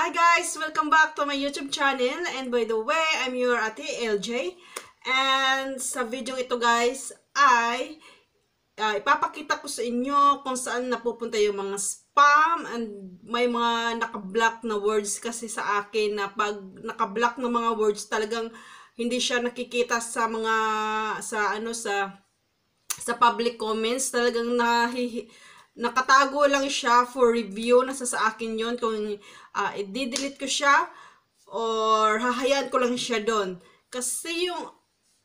Hi guys! Welcome back to my YouTube channel. And by the way, I'm your ate LJ. And sa video ito guys, ay uh, ipapakita ko sa inyo kung saan napupunta yung mga spam and may mga nakablock na words kasi sa akin na pag nakablock ng mga words talagang hindi siya nakikita sa mga sa ano sa sa public comments talagang nahihi Nakatago lang siya for review. Nasa sa akin yon Kung uh, i-delete ko siya or hahayaan ko lang siya doon. Kasi yung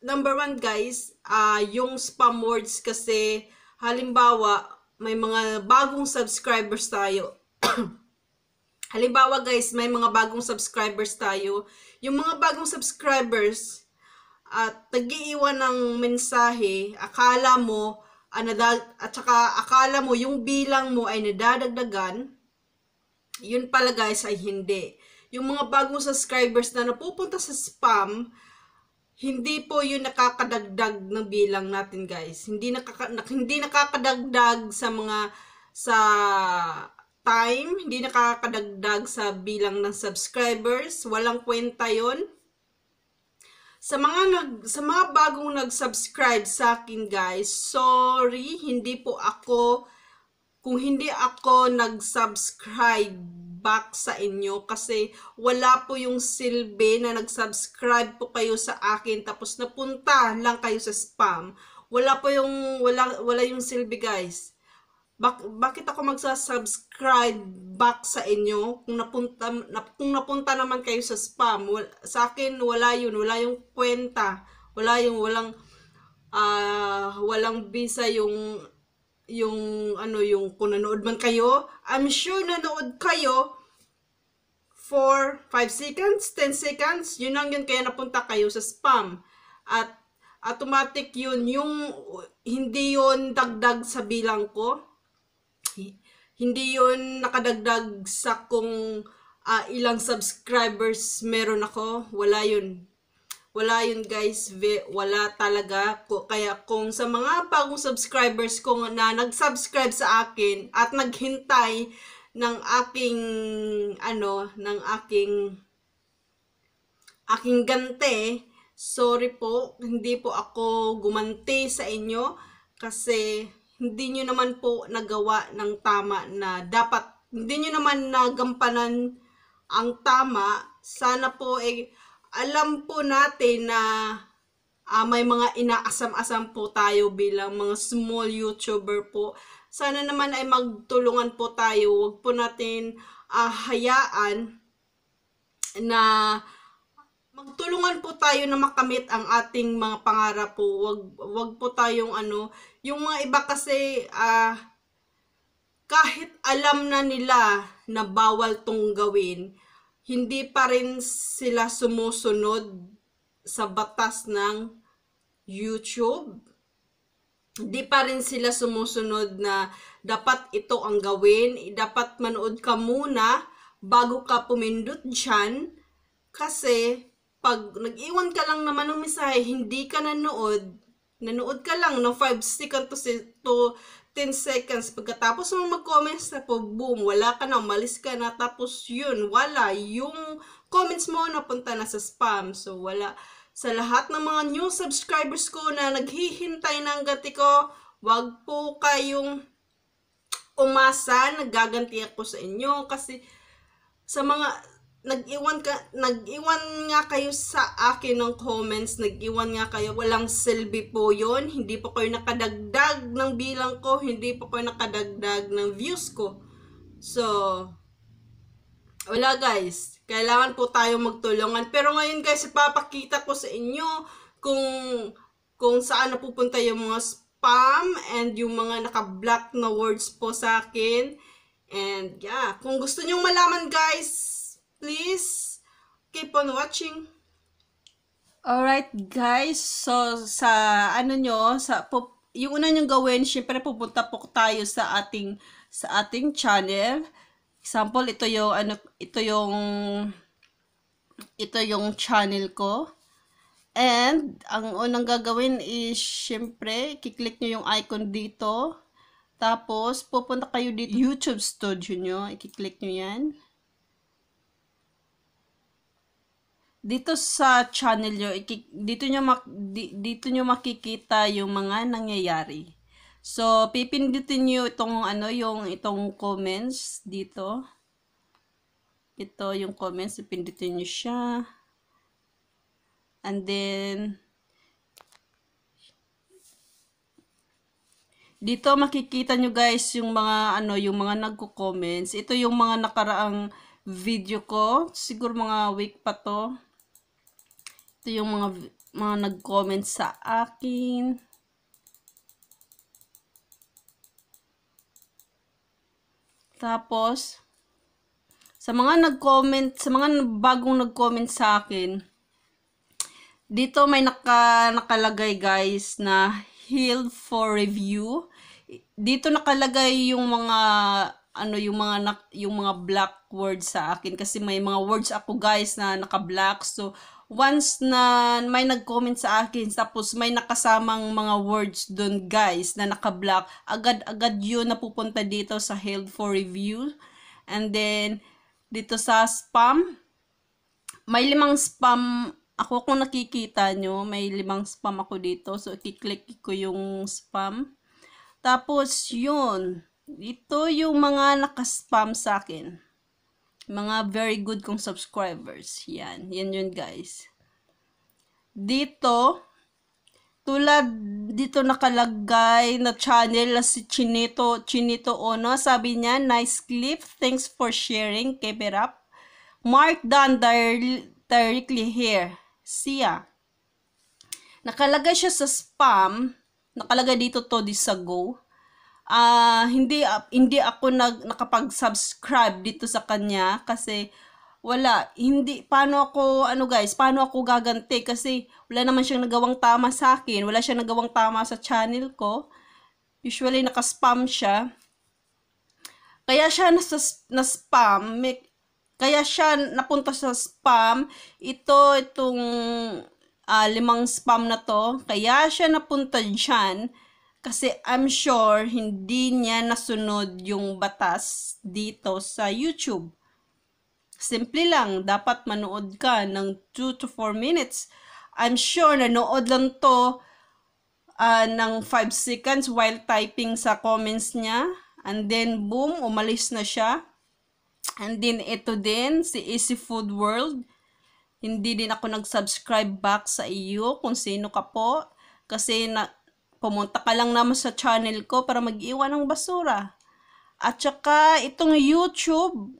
number one guys, uh, yung spam words kasi halimbawa may mga bagong subscribers tayo. halimbawa guys, may mga bagong subscribers tayo. Yung mga bagong subscribers at uh, nag ng mensahe, akala mo uh, nadag, at saka akala mo yung bilang mo ay nadadagdagan, yun pala guys ay hindi. Yung mga bagong subscribers na napupunta sa spam, hindi po yun nakakadagdag ng bilang natin guys. Hindi, nakaka, hindi nakakadagdag sa mga sa time, hindi nakakadagdag sa bilang ng subscribers, walang kwenta yon sa mga nag sa mga bagong nag-subscribe sa akin guys, sorry hindi po ako kung hindi ako nag-subscribe back sa inyo kasi wala po yung silbi na nag-subscribe po kayo sa akin tapos napunta lang kayo sa spam. Wala po yung wala wala yung silbi guys bak- bakit ako magsasubscribe back sa inyo kung napunta nap- kung napunta naman kayo sa spam wal- sa akin wala yun wala yung kwenta wala yung walang uh, walang visa yung yung ano yung kung nanood man kayo I'm sure nanood kayo for 5 seconds, 10 seconds, yun lang yun kaya napunta kayo sa spam. At automatic yun, yung hindi yun dagdag sa bilang ko hindi yon nakadagdag sa kung uh, ilang subscribers meron ako. Wala yun. Wala yun guys. Wala talaga. ko Kaya kung sa mga bagong subscribers ko na nag-subscribe sa akin at naghintay ng aking ano, ng aking aking gante, sorry po, hindi po ako gumanti sa inyo kasi hindi nyo naman po nagawa ng tama na dapat, hindi nyo naman nagampanan ang tama, sana po eh, alam po natin na uh, may mga inaasam-asam po tayo bilang mga small YouTuber po. Sana naman ay magtulungan po tayo. Huwag po natin uh, hayaan na magtulungan po tayo na makamit ang ating mga pangarap po. Wag wag po tayong ano, yung mga iba kasi uh, kahit alam na nila na bawal tong gawin, hindi pa rin sila sumusunod sa batas ng YouTube. Hindi pa rin sila sumusunod na dapat ito ang gawin, dapat manood ka muna bago ka pumindot diyan kasi pag nag-iwan ka lang naman ng mensahe, hindi ka nanood, nanood ka lang no 5 seconds to, to 10 seconds. Pagkatapos mo mag-comments na po, boom, wala ka na, umalis ka na. Tapos yun, wala. Yung comments mo napunta na sa spam. So, wala. Sa lahat ng mga new subscribers ko na naghihintay ng gati ko, wag po kayong umasa, nagaganti ako sa inyo. Kasi sa mga nag-iwan ka nag-iwan nga kayo sa akin ng comments, nag-iwan nga kayo, walang silbi po 'yon. Hindi po kayo nakadagdag ng bilang ko, hindi po kayo nakadagdag ng views ko. So wala guys, kailangan po tayo magtulungan. Pero ngayon guys, ipapakita ko sa inyo kung kung saan napupunta yung mga spam and yung mga naka-block na words po sa akin. And yeah, kung gusto niyo malaman guys, Please keep on watching. Alright guys, so sa ano nyo, sa, po, yung una nyong gawin, syempre pupunta po tayo sa ating, sa ating channel. Example, ito yung, ano, ito yung, ito yung channel ko. And, ang unang gagawin is, syempre, kiklik nyo yung icon dito. Tapos, pupunta kayo dito, YouTube Studio nyo, ikiklik nyo yan. dito sa channel nyo, dito nyo, mak, dito nyo makikita yung mga nangyayari. So, pipindutin nyo itong, ano, yung itong comments dito. Ito yung comments, pipindutin nyo siya. And then, dito makikita nyo guys yung mga, ano, yung mga nagko-comments. Ito yung mga nakaraang video ko. Siguro mga week pa to ito yung mga, mga nag-comment sa akin. Tapos, sa mga nag-comment, sa mga bagong nag-comment sa akin, dito may naka, nakalagay guys na heal for review. Dito nakalagay yung mga ano yung mga yung mga black words sa akin kasi may mga words ako guys na naka-black so once na may nag-comment sa akin, tapos may nakasamang mga words doon guys na naka-block, agad-agad yun napupunta dito sa held for review. And then, dito sa spam, may limang spam ako kung nakikita nyo, may limang spam ako dito. So, i-click ko yung spam. Tapos, yun. Ito yung mga nakaspam sa akin mga very good kong subscribers. Yan. Yan yun, guys. Dito, tulad dito nakalagay na channel na si Chinito, Chinito Ono. Sabi niya, nice clip. Thanks for sharing. Keep it up. Mark done directly here. Siya. Nakalagay siya sa spam. Nakalagay dito to this sa go uh, hindi uh, hindi ako nag nakapag-subscribe dito sa kanya kasi wala hindi paano ako ano guys paano ako gaganti kasi wala naman siyang nagawang tama sa akin wala siyang nagawang tama sa channel ko usually naka-spam siya kaya siya nasa, na spam may, kaya siya napunta sa spam ito itong uh, limang spam na to kaya siya napunta diyan kasi I'm sure hindi niya nasunod yung batas dito sa YouTube. Simple lang, dapat manood ka ng 2 to 4 minutes. I'm sure nanood lang to uh, ng 5 seconds while typing sa comments niya. And then boom, umalis na siya. And then ito din, si Easy Food World. Hindi din ako nag-subscribe back sa iyo kung sino ka po. Kasi na, Pumunta ka lang naman sa channel ko para mag-iwan ng basura. At saka, itong YouTube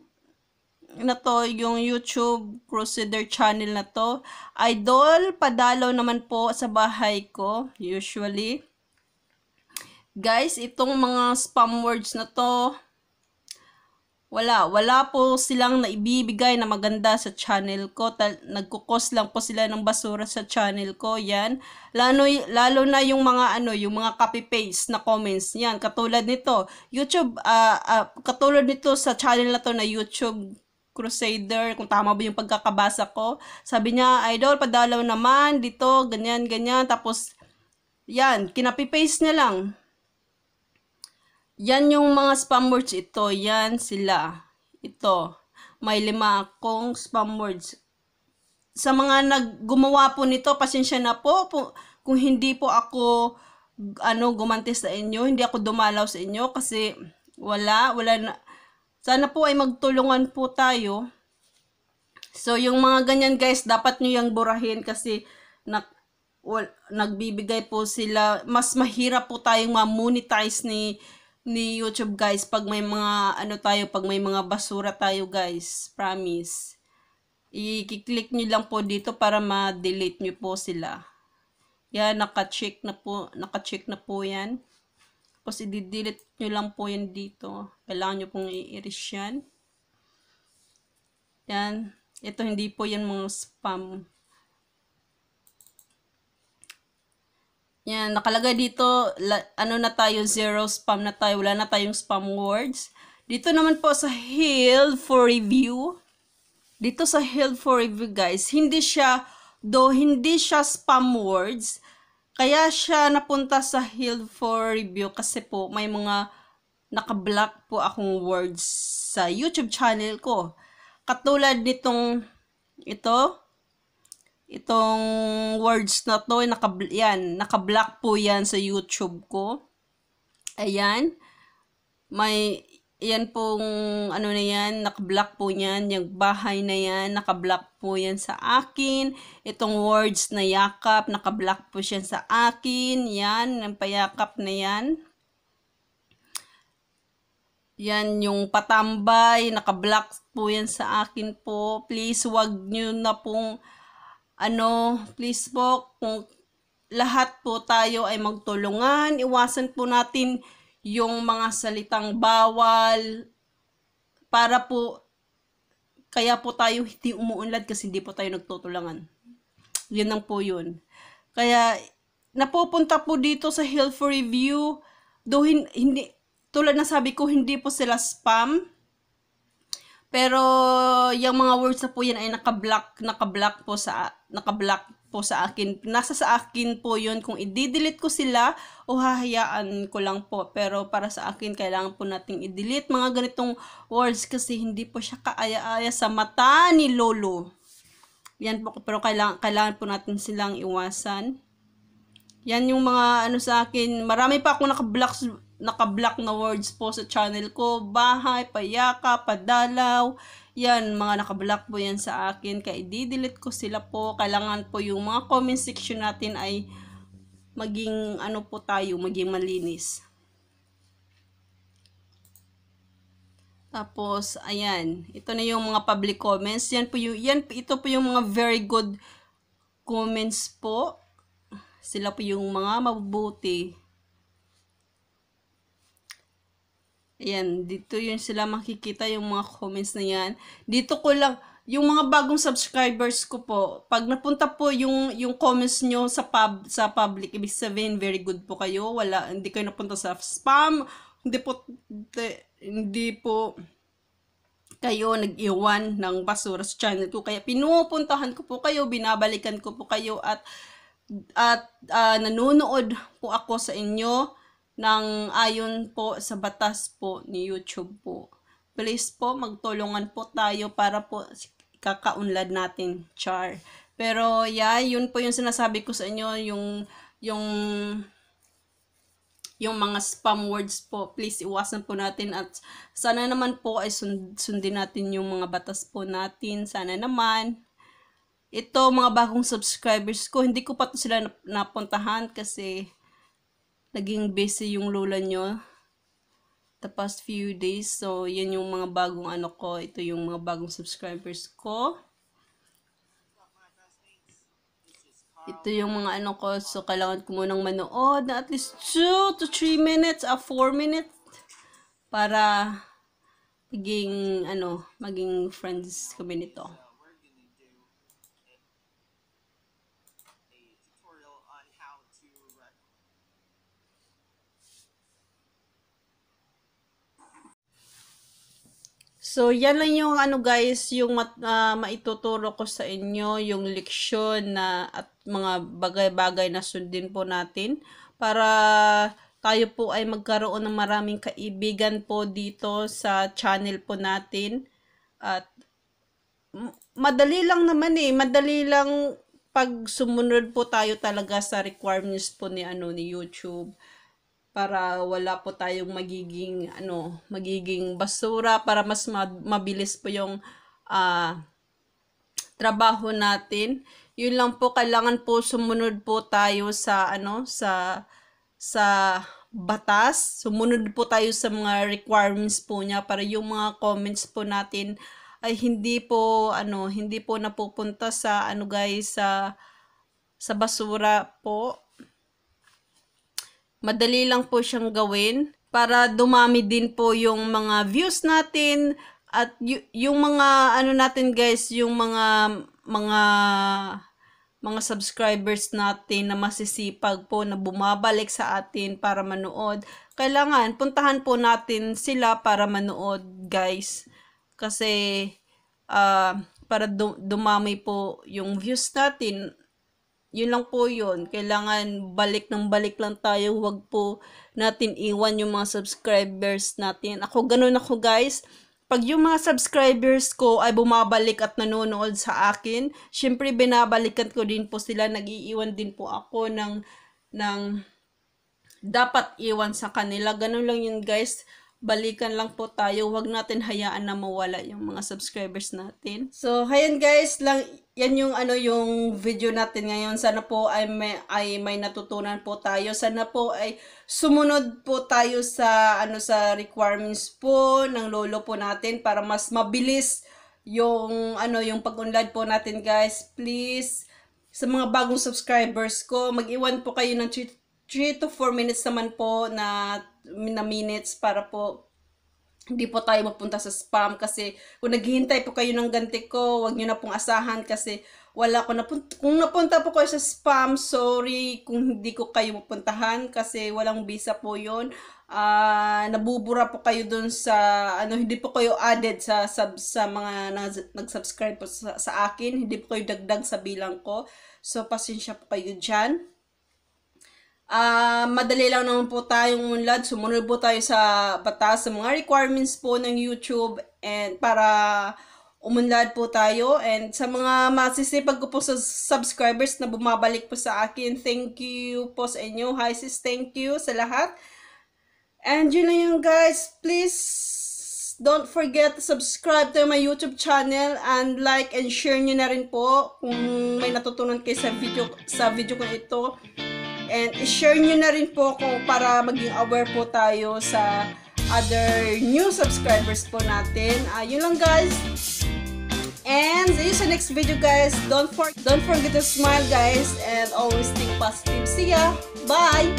na to, yung YouTube Crusader channel na to, idol, padalaw naman po sa bahay ko, usually. Guys, itong mga spam words na to, wala, wala po silang naibibigay na maganda sa channel ko. Tal- nagkukos lang po sila ng basura sa channel ko. Yan. Lalo, lalo na yung mga ano, yung mga copy-paste na comments. Yan, katulad nito. YouTube, uh, uh, katulad nito sa channel na to na YouTube Crusader, kung tama ba yung pagkakabasa ko. Sabi niya, idol, padalaw naman, dito, ganyan, ganyan. Tapos, yan, kinapipaste niya lang. Yan yung mga spam words ito. Yan sila. Ito. May lima akong spam words. Sa mga naggumawa po nito, pasensya na po, po kung hindi po ako ano gumanti sa inyo, hindi ako dumalaw sa inyo kasi wala, wala na. Sana po ay magtulungan po tayo. So yung mga ganyan guys, dapat niyo yung burahin kasi nak well, nagbibigay po sila mas mahirap po tayong ma-monetize ni ni YouTube guys pag may mga ano tayo pag may mga basura tayo guys promise i-click niyo lang po dito para ma-delete niyo po sila yan naka-check na po naka-check na po yan tapos i-delete niyo lang po yan dito kailangan niyo pong i-erase yan yan ito hindi po yan mga spam Yan, nakalagay dito, la, ano na tayo, zero spam na tayo, wala na tayong spam words. Dito naman po sa Hill for Review, dito sa Hill for Review guys, hindi siya, do hindi siya spam words, kaya siya napunta sa Hill for Review kasi po may mga nakablock po akong words sa YouTube channel ko. Katulad nitong ito, itong words na to, eh, naka, yan, naka po yan sa YouTube ko. Ayan. May, yan pong, ano na yan, nakablock po yan, yung bahay na yan, nakablock po yan sa akin. Itong words na yakap, nakablock po siya sa akin. Yan, yung payakap na yan. Yan yung patambay, nakablock po yan sa akin po. Please, wag nyo na pong ano, please po, kung lahat po tayo ay magtulungan, iwasan po natin yung mga salitang bawal para po kaya po tayo hindi umuunlad kasi hindi po tayo nagtutulungan. Yun lang po yun. Kaya napupunta po dito sa Hill for Review, do hindi, tulad na sabi ko, hindi po sila spam, pero yung mga words na po yan ay naka-block, naka-block po sa naka-block po sa akin. Nasa sa akin po 'yun kung i-delete ko sila o hahayaan ko lang po. Pero para sa akin kailangan po nating i-delete mga ganitong words kasi hindi po siya kaaya-aya sa mata ni lolo. Yan po pero kailangan kailangan po natin silang iwasan. Yan yung mga ano sa akin, marami pa ako naka-block nakablock na words po sa channel ko. Bahay, payaka, padalaw. Yan, mga nakablock po yan sa akin. Kaya i-delete ko sila po. Kailangan po yung mga comment section natin ay maging ano po tayo, maging malinis. Tapos, ayan. Ito na yung mga public comments. Yan po yung, yan, ito po yung mga very good comments po. Sila po yung mga mabubuti. Ayan, dito yun sila makikita yung mga comments na yan. Dito ko lang, yung mga bagong subscribers ko po, pag napunta po yung, yung comments nyo sa, pub, sa public, ibig sabihin, very good po kayo. Wala, hindi kayo napunta sa spam. Hindi po, hindi, hindi po kayo nag-iwan ng basura sa channel ko. Kaya pinupuntahan ko po kayo, binabalikan ko po kayo at at uh, nanonood po ako sa inyo ng ayon po sa batas po ni YouTube po. Please po, magtulungan po tayo para po kakaunlad natin, char. Pero yeah, yun po yung sinasabi ko sa inyo, yung yung yung mga spam words po, please iwasan po natin at sana naman po ay sund, sundin natin yung mga batas po natin. Sana naman. Ito, mga bagong subscribers ko, hindi ko pa sila nap napuntahan kasi naging busy yung lola nyo the past few days. So, yan yung mga bagong ano ko. Ito yung mga bagong subscribers ko. Ito yung mga ano ko. So, kailangan ko munang manood na at least 2 to 3 minutes, a ah, 4 minutes para maging, ano, maging friends kami nito. So, yan lang yung ano guys, yung mat, uh, maituturo ko sa inyo, yung leksyon na at mga bagay-bagay na sundin po natin para tayo po ay magkaroon ng maraming kaibigan po dito sa channel po natin. At madali lang naman eh, madali lang pag sumunod po tayo talaga sa requirements po ni ano ni YouTube para wala po tayong magiging ano, magiging basura para mas mabilis po yung uh, trabaho natin. Yun lang po kailangan po sumunod po tayo sa ano sa sa batas. Sumunod po tayo sa mga requirements po niya para yung mga comments po natin ay hindi po ano, hindi po napupunta sa ano guys sa sa basura po Madali lang po siyang gawin para dumami din po yung mga views natin at y- yung mga ano natin guys, yung mga mga mga subscribers natin na masisipag po na bumabalik sa atin para manood. Kailangan puntahan po natin sila para manood, guys. Kasi uh, para dumami po yung views natin yun lang po yun. Kailangan balik ng balik lang tayo. Huwag po natin iwan yung mga subscribers natin. Ako, ganun ako guys. Pag yung mga subscribers ko ay bumabalik at nanonood sa akin, syempre binabalikan ko din po sila. Nag-iiwan din po ako ng, ng dapat iwan sa kanila. Ganun lang yun guys balikan lang po tayo. Huwag natin hayaan na mawala yung mga subscribers natin. So, hayan guys, lang yan yung ano yung video natin ngayon. Sana po ay may, ay may natutunan po tayo. Sana po ay sumunod po tayo sa ano sa requirements po ng lolo po natin para mas mabilis yung ano yung pag-unlad po natin guys. Please sa mga bagong subscribers ko, mag-iwan po kayo ng 3 to 4 minutes naman po na, na minutes para po hindi po tayo mapunta sa spam kasi kung naghihintay po kayo ng ganti ko, wag nyo na pong asahan kasi wala ko napunta. Kung napunta po kayo sa spam, sorry kung hindi ko kayo mapuntahan kasi walang visa po yon uh, ah, nabubura po kayo dun sa, ano, hindi po kayo added sa, sub, sa mga nag-subscribe po sa, sa akin. Hindi po kayo dagdag sa bilang ko. So, pasensya po kayo dyan. Uh, madali lang naman po tayong unlad. Sumunod po tayo sa batas sa mga requirements po ng YouTube and para umunlad po tayo. And sa mga masisipag ko po sa subscribers na bumabalik po sa akin, thank you po sa inyo. Hi sis, thank you sa lahat. And yun lang yun guys. Please don't forget to subscribe to my YouTube channel and like and share nyo na rin po kung may natutunan kayo sa video, sa video ko ito. And share nyo na rin po ko para maging aware po tayo sa other new subscribers po natin. Uh, yun lang guys. And see you sa next video guys. Don't, for don't forget to smile guys. And always think positive. See ya. Bye!